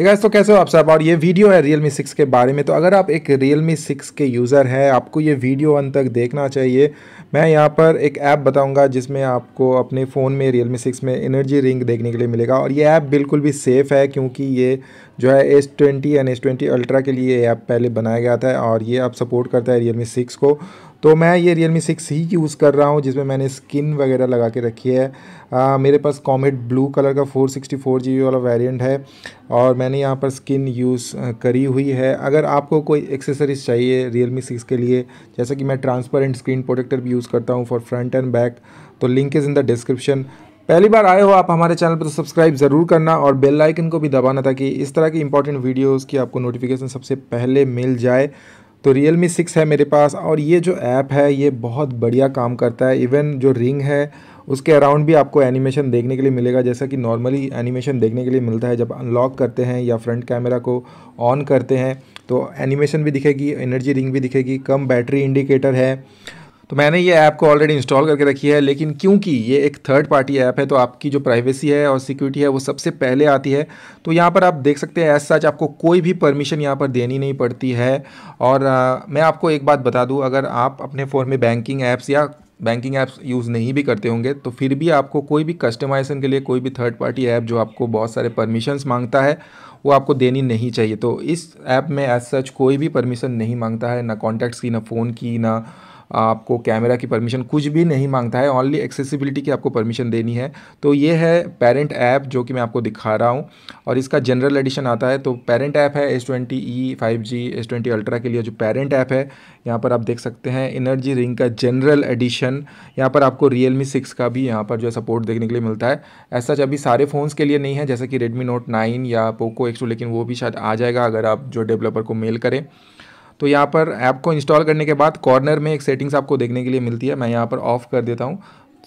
guys तो कैसे हो आप सब और ये वीडियो है रियल मी सिक्स के बारे में तो अगर आप एक रियल मी सिक्स के यूज़र हैं आपको ये वीडियो अंत तक देखना चाहिए मैं यहाँ पर एक ऐप बताऊँगा जिसमें आपको अपने फ़ोन में रियल मी सिक्स में एनर्जी रिंग देखने के लिए मिलेगा और ये ऐप बिल्कुल भी सेफ़ है क्योंकि ये जो है S twenty and S twenty ultra के लिए ये ऐप पहले बनाया गया था और ये आप सपोर्ट करता है रियल मी सिक्स को तो मैं ये रियल मी सिक्स ही यूज़ कर रहा हूँ जिसमें मैंने स्किन वगैरह लगा के रखी है आ, मेरे पास कॉमेट ब्लू कलर का फोर सिक्सटी फोर जी वाला वेरियंट है और मैंने यहाँ पर स्किन यूज़ करी हुई है अगर आपको कोई एक्सेसरीज चाहिए रियल मी सिक्स के लिए जैसे कि मैं ट्रांसपेरेंट स्क्रीन प्रोटेक्टर भी यूज़ करता हूँ फॉर फ्रंट एंड बैक तो link is in the description पहली बार आए हो आप हमारे चैनल पर तो सब्सक्राइब ज़रूर करना और बेल आइकन को भी दबाना ताकि इस तरह की इंपॉर्टेंट वीडियोस की आपको नोटिफिकेशन सबसे पहले मिल जाए तो रियल मी सिक्स है मेरे पास और ये जो ऐप है ये बहुत बढ़िया काम करता है इवन जो रिंग है उसके अराउंड भी आपको एनिमेशन देखने के लिए मिलेगा जैसा कि नॉर्मली एनिमेशन देखने के लिए मिलता है जब अनलॉक करते हैं या फ्रंट कैमरा को ऑन करते हैं तो एनिमेशन भी दिखेगी एनर्जी रिंग भी दिखेगी कम बैटरी इंडिकेटर है तो मैंने ये ऐप को ऑलरेडी इंस्टॉल करके रखी है लेकिन क्योंकि ये एक थर्ड पार्टी ऐप है तो आपकी जो प्राइवेसी है और सिक्योरिटी है वो सबसे पहले आती है तो यहाँ पर आप देख सकते हैं एज सच आपको कोई भी परमिशन यहाँ पर देनी नहीं पड़ती है और आ, मैं आपको एक बात बता दूँ अगर आप अपने फ़ोन में बैंकिंग ऐप्स या बैंकिंग ऐप्स यूज़ नहीं भी करते होंगे तो फिर भी आपको कोई भी कस्टमाइजेशन के लिए कोई भी थर्ड पार्टी ऐप जो आपको बहुत सारे परमिशंस मांगता है वो आपको देनी नहीं चाहिए तो इस ऐप में एज सच कोई भी परमिशन नहीं मांगता है ना कॉन्टैक्ट्स की ना फ़ोन की ना आपको कैमरा की परमिशन कुछ भी नहीं मांगता है ओनली एक्सेसिबिलिटी की आपको परमिशन देनी है तो ये है पेरेंट ऐप जो कि मैं आपको दिखा रहा हूँ और इसका जनरल एडिशन आता है तो पेरेंट ऐप है S twenty E five G S twenty ultra के लिए जो पेरेंट ऐप है यहाँ पर आप देख सकते हैं इनर्जी रिंग का जनरल एडिशन यहाँ पर आपको रियल मी सिक्स का भी यहाँ पर जो है सपोर्ट देखने के लिए मिलता है ऐसा अभी सारे फ़ोन्स के लिए नहीं है जैसे कि रेडमी नोट नाइन या पोको एक्स लेकिन वो भी शायद आ जाएगा अगर आप जो डेवलपर को मेल करें तो यहाँ पर ऐप को इंस्टॉल करने के बाद कॉर्नर में एक सेटिंग्स आपको देखने के लिए मिलती है मैं यहाँ पर ऑफ़ कर देता हूँ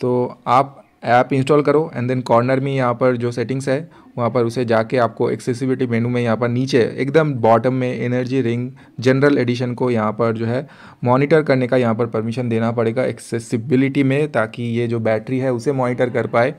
तो आप ऐप इंस्टॉल करो एंड देन कॉर्नर में यहाँ पर जो सेटिंग्स है वहाँ पर उसे जाके आपको एक्सेसिबिलिटी मेनू में यहाँ पर नीचे एकदम बॉटम में एनर्जी रिंग जनरल एडिशन को यहाँ पर जो है मॉनिटर करने का यहाँ पर परमिशन देना पड़ेगा एक्सेसिबिलिटी में ताकि ये जो बैटरी है उसे मॉनिटर कर पाए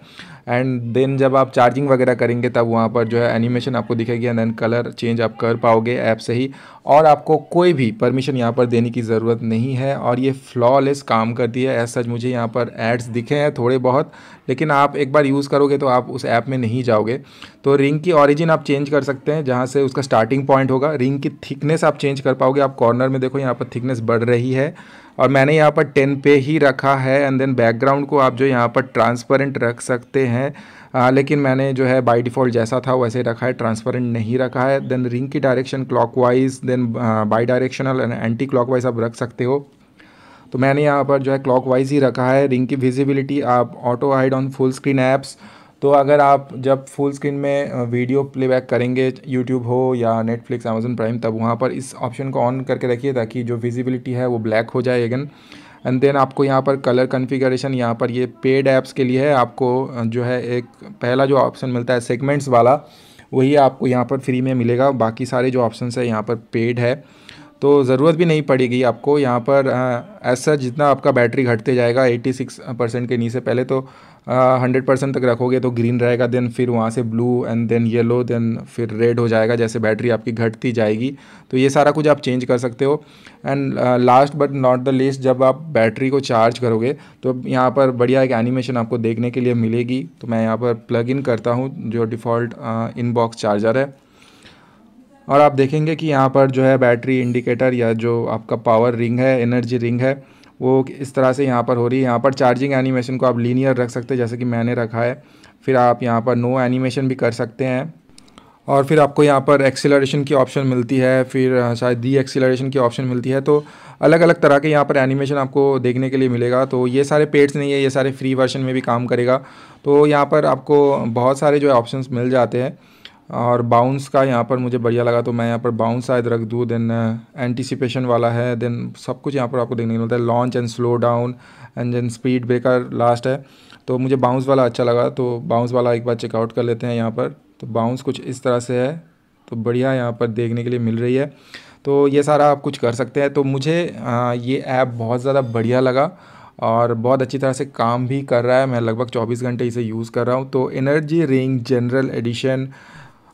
एंड देन जब आप चार्जिंग वगैरह करेंगे तब वहाँ पर जो है एनिमेशन आपको दिखेगी एंड देन कलर चेंज आप कर पाओगे ऐप से ही और आपको कोई भी परमिशन यहाँ पर देने की ज़रूरत नहीं है और ये फ्लॉलेस काम करती है एज सच मुझे यहाँ पर एड्स दिखे हैं थोड़े बहुत लेकिन आप एक बार यूज़ करोगे तो आप उस ऐप में नहीं जाओगे तो रिंग की ऑरिजिन आप चेंज कर सकते हैं जहाँ से उसका स्टार्टिंग पॉइंट होगा रिंग की थिकनेस आप चेंज कर पाओगे आप कॉर्नर में देखो यहाँ पर थिकनेस बढ़ रही है और मैंने यहाँ पर टेन पे ही रखा है एंड देन बैकग्राउंड को आप जो यहाँ पर ट्रांसपेरेंट रख सकते हैं आ, लेकिन मैंने जो है बाई डिफ़ॉल्ट जैसा था वैसे रखा है ट्रांसपेरेंट नहीं रखा है देन रिंग की direction clockwise then bidirectional and anticlockwise आप रख सकते हो तो मैंने यहाँ पर जो है क्लॉकवाइज ही रखा है रिंग की विजिबिलिटी आप auto hide on full screen apps तो अगर आप जब फुल स्क्रीन में वीडियो प्लेबैक करेंगे यूट्यूब हो या नेटफ्लिक्स अमेजन प्राइम तब वहाँ पर इस ऑप्शन को ऑन करके रखिए ताकि जो विजिबिलिटी है वो ब्लैक हो जाए अगन एंड देन आपको यहाँ पर कलर कन्फिगरेशन यहाँ पर ये पेड ऐप्स के लिए है आपको जो है एक पहला जो ऑप्शन मिलता है सेगमेंट्स वाला वही आपको यहाँ पर फ्री में मिलेगा बाकी सारे जो ऑप्शन है यहाँ पर पेड है तो ज़रूरत भी नहीं पड़ेगी आपको यहाँ पर ऐसा जितना आपका बैटरी घटते जाएगा 86 परसेंट के नीचे पहले तो हंड्रेड परसेंट तक रखोगे तो ग्रीन रहेगा देन फिर वहाँ से blue and then yellow then फिर रेड हो जाएगा जैसे बैटरी आपकी घटती जाएगी तो ये सारा कुछ आप चेंज कर सकते हो and last but not the least जब आप बैटरी को चार्ज करोगे तो यहाँ पर बढ़िया एक एनिमेशन आपको देखने के लिए मिलेगी तो मैं यहाँ पर प्लग इन करता हूँ जो डिफ़ॉल्ट इनबॉक्स चार्जर है और आप देखेंगे कि यहाँ पर जो है बैटरी इंडिकेटर या जो आपका पावर रिंग है एनर्जी रिंग है वो इस तरह से यहाँ पर हो रही है यहाँ पर चार्जिंग एनिमेशन को आप लीनियर रख सकते हैं जैसे कि मैंने रखा है फिर आप यहाँ पर नो एनिमेशन भी कर सकते हैं और फिर आपको यहाँ पर एक्सीलरेशन की ऑप्शन मिलती है फिर शायद डी एक्सीलरेशन की ऑप्शन मिलती है तो अलग अलग तरह के यहाँ पर एनिमेशन आपको देखने के लिए मिलेगा तो ये सारे पेड्स नहीं है ये सारे फ्री वर्जन में भी काम करेगा तो यहाँ पर आपको बहुत सारे जो है ऑप्शन मिल जाते हैं और बाउंस का यहाँ पर मुझे बढ़िया लगा तो मैं यहाँ पर बाउंस शायद रख दूँ देन एंटिसिपेशन uh, वाला है देन सब कुछ यहाँ पर आपको देखने को मिलता है launch and slow down and then speed breaker last है तो मुझे बाउंस वाला अच्छा लगा तो बाउंस वाला एक बार चेकआउट कर लेते हैं यहाँ पर तो बाउंस कुछ इस तरह से है तो बढ़िया यहाँ पर देखने के लिए मिल रही है तो ये सारा आप कुछ कर सकते हैं तो मुझे आ, हाँ, ये ऐप बहुत ज़्यादा बढ़िया लगा और बहुत अच्छी तरह से काम भी कर रहा है मैं लगभग 24 घंटे इसे यूज़ कर रहा हूँ तो एनर्जी रिंग जनरल एडिशन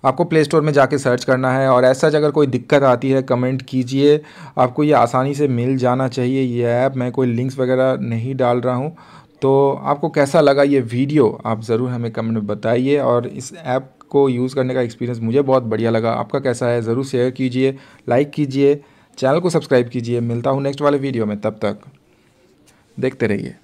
आपको प्ले स्टोर में जाके सर्च करना है और ऐसा अगर कोई दिक्कत आती है कमेंट कीजिए आपको ये आसानी से मिल जाना चाहिए ये ऐप मैं कोई लिंक्स वगैरह नहीं डाल रहा हूँ तो आपको कैसा लगा ये वीडियो आप ज़रूर हमें कमेंट में बताइए और इस ऐप को यूज़ करने का एक्सपीरियंस मुझे बहुत बढ़िया लगा आपका कैसा है ज़रूर शेयर कीजिए लाइक कीजिए चैनल को सब्सक्राइब कीजिए मिलता हूँ नेक्स्ट वाले वीडियो में तब तक देखते रहिए